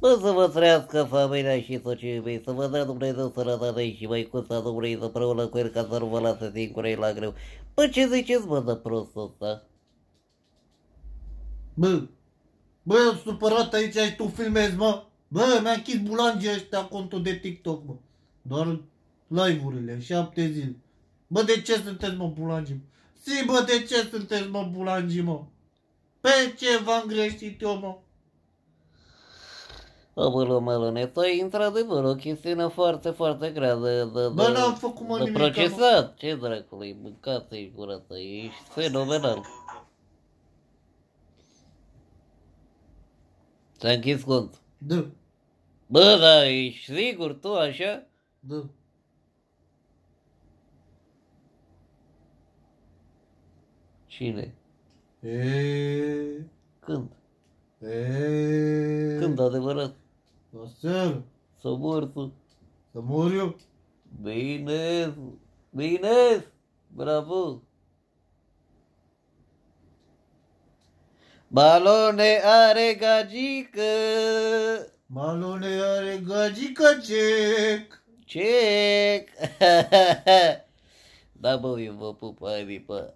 Bă, să vă trăiască familia și socii mei, să vă dea Dumnezeu sănătate și măicuța Dumnezeu împreună cu el ca să nu vă lasă singurei la greu. Bă, ce ziceți, bă, de prostul ăsta? Bă, bă, eu sunt supărat aici și tu filmezi, mă. Bă, mi-a închis bulangii ăștia contul de TikTok, mă. Doar live-urile, șapte zile. Bă, de ce sunteți, mă, bulangii? Si, bă, de ce sunteți, mă, bulangii, mă? Pe ce v-am greșit eu, mă? Mălă, mălă, neta, e într-adevăr o chestiune foarte, foarte grea de, de, Bă, n-am făcut mă de nimic, procesat. Mă. Ce dracului, mâncați e curată, ești fenomenal. Ți-a închis cont? Da. Bă, da, ești sigur tu așa? Da. Cine? E... Când? E... Când adevărat? Marcel! Să mor tu! Să mor eu? Bine! Bine! Bravo! Balone are gagică Balone are gagică cec Cec Da bă, eu vă pup, hai, adică-